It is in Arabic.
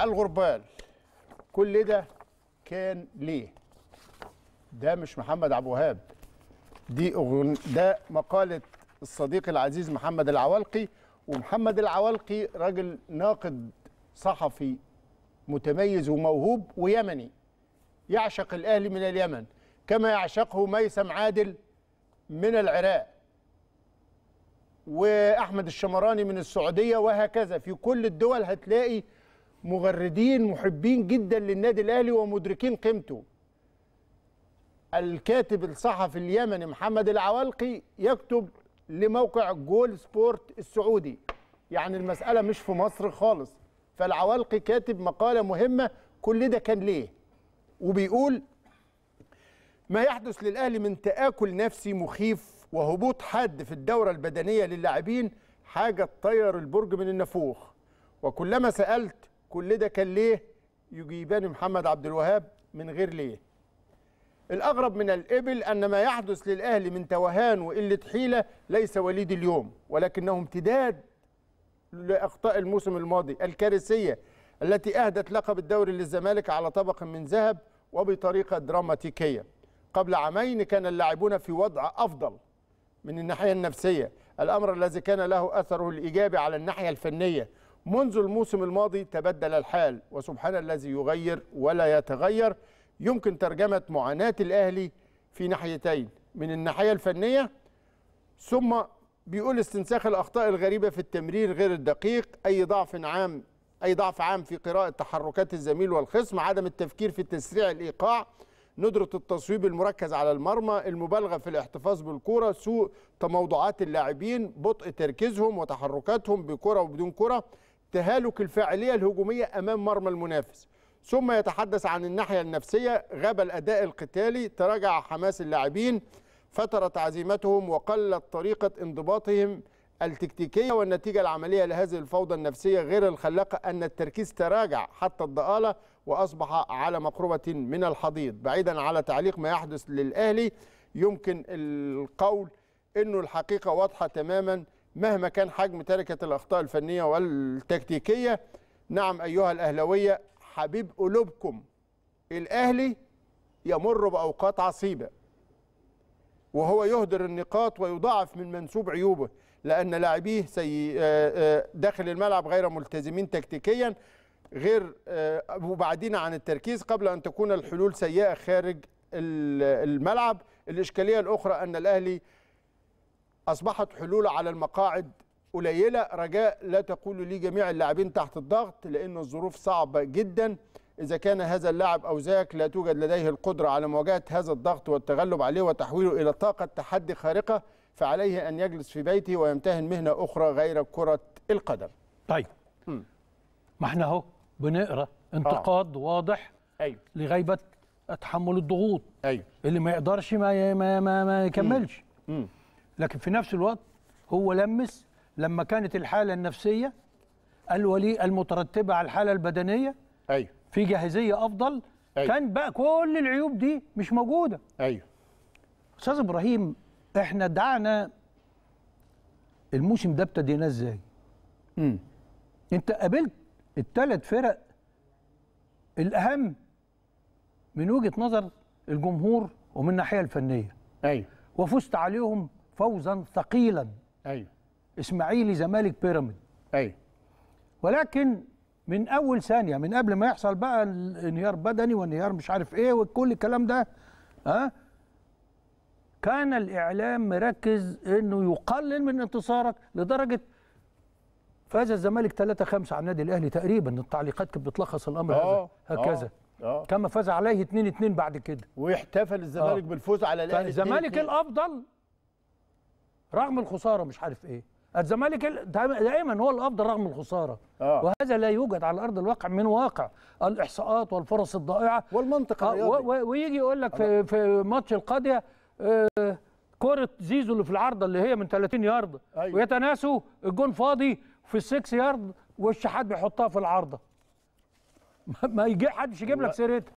الغربال كل ده كان ليه ده مش محمد عبد الوهاب دي أغن... ده مقاله الصديق العزيز محمد العوالقي ومحمد العوالقي راجل ناقد صحفي متميز وموهوب ويمني يعشق الاهلي من اليمن كما يعشقه ميسم عادل من العراق واحمد الشمراني من السعوديه وهكذا في كل الدول هتلاقي مغردين محبين جدا للنادي الاهلي ومدركين قيمته الكاتب الصحفي اليمني محمد العوالقي يكتب لموقع جول سبورت السعودي يعني المسألة مش في مصر خالص فالعوالقي كاتب مقالة مهمة كل ده كان ليه وبيقول ما يحدث للأهلي من تآكل نفسي مخيف وهبوط حاد في الدورة البدنية للاعبين حاجة تطير البرج من النافوخ وكلما سألت كل ده كان ليه يجيبان محمد عبد الوهاب من غير ليه الأغرب من الإبل أن ما يحدث للأهلي من توهان وقلة حيلة ليس وليد اليوم ولكنه امتداد لأخطاء الموسم الماضي الكارثية التي أهدت لقب الدوري للزمالك على طبق من ذهب وبطريقة دراماتيكية قبل عامين كان اللاعبون في وضع أفضل من الناحية النفسية الأمر الذي كان له أثره الإيجابي على الناحية الفنية منذ الموسم الماضي تبدل الحال وسبحان الذي يغير ولا يتغير يمكن ترجمة معاناة الأهلي في ناحيتين من الناحية الفنية ثم بيقول استنساخ الأخطاء الغريبة في التمرير غير الدقيق أي ضعف عام أي ضعف عام في قراءة تحركات الزميل والخصم عدم التفكير في تسريع الإيقاع ندرة التصويب المركز على المرمى المبالغة في الاحتفاظ بالكرة سوء تموضعات اللاعبين بطء تركيزهم وتحركاتهم بكرة وبدون كرة تهالك الفاعليه الهجوميه امام مرمى المنافس ثم يتحدث عن الناحيه النفسيه غاب الاداء القتالي تراجع حماس اللاعبين فترت عزيمتهم وقلت طريقه انضباطهم التكتيكيه والنتيجه العمليه لهذه الفوضى النفسيه غير الخلاقه ان التركيز تراجع حتى الضاله واصبح على مقربه من الحضيض بعيدا على تعليق ما يحدث للاهلي يمكن القول انه الحقيقه واضحه تماما مهما كان حجم تركة الأخطاء الفنية والتكتيكية نعم أيها الأهلوية حبيب قلوبكم الأهلي يمر بأوقات عصيبة وهو يهدر النقاط ويضاعف من منسوب عيوبه لأن لاعبيه سي آه، آه، داخل الملعب غير ملتزمين تكتيكيا غير وبعدين آه، عن التركيز قبل أن تكون الحلول سيئة خارج الملعب الإشكالية الأخرى أن الأهلي أصبحت حلول على المقاعد قليلة رجاء لا تقولوا لي جميع اللاعبين تحت الضغط لأن الظروف صعبة جدا إذا كان هذا اللاعب أو ذاك لا توجد لديه القدرة على مواجهة هذا الضغط والتغلب عليه وتحويله إلى طاقة تحدي خارقة فعليه أن يجلس في بيته ويمتهن مهنة أخرى غير كرة القدم طيب م. ما احنا اهو بنقرا آه. انتقاد آه. واضح أيوه. لغيبة تحمل الضغوط أيوه. اللي ما يقدرش ما ما ما, ما يكملش م. م. لكن في نفس الوقت هو لمس لما كانت الحاله النفسيه الولي المترتبه على الحاله البدنيه ايوه في جاهزيه افضل أيوه. كان بقى كل العيوب دي مش موجوده ايوه استاذ ابراهيم احنا دعنا الموسم ده ابتديناه ازاي؟ امم انت قابلت الثلاث فرق الاهم من وجهه نظر الجمهور ومن الناحيه الفنيه ايوه وفزت عليهم فوزا ثقيلا ايوه اسماعيلي زمالك بيراميد ايوه ولكن من اول ثانيه من قبل ما يحصل بقى انهيار بدني وانهيار مش عارف ايه وكل الكلام ده ها أه؟ كان الاعلام مركز انه يقلل من انتصارك لدرجه فاز الزمالك 3-5 على النادي الاهلي تقريبا التعليقات كانت بتلخص الامر أوه. هذا آه، هكذا أوه. كما فاز عليه 2-2 بعد كده واحتفل الزمالك آه. بالفوز على الاهلي الزمالك الافضل رغم الخساره مش عارف ايه الزمالك دائما هو الافضل رغم الخساره آه. وهذا لا يوجد على ارض الواقع من واقع الاحصاءات والفرص الضائعه والمنطق آه، الرياضي ويجي يقول لك في في ماتش القاضيه آه كره زيزو اللي في العارضه اللي هي من 30 يارد أيوة. ويتناسوا الجون فاضي في السكس يارد والشحات بيحطها في العارضه ما يجي حدش يجيب لك سيرتها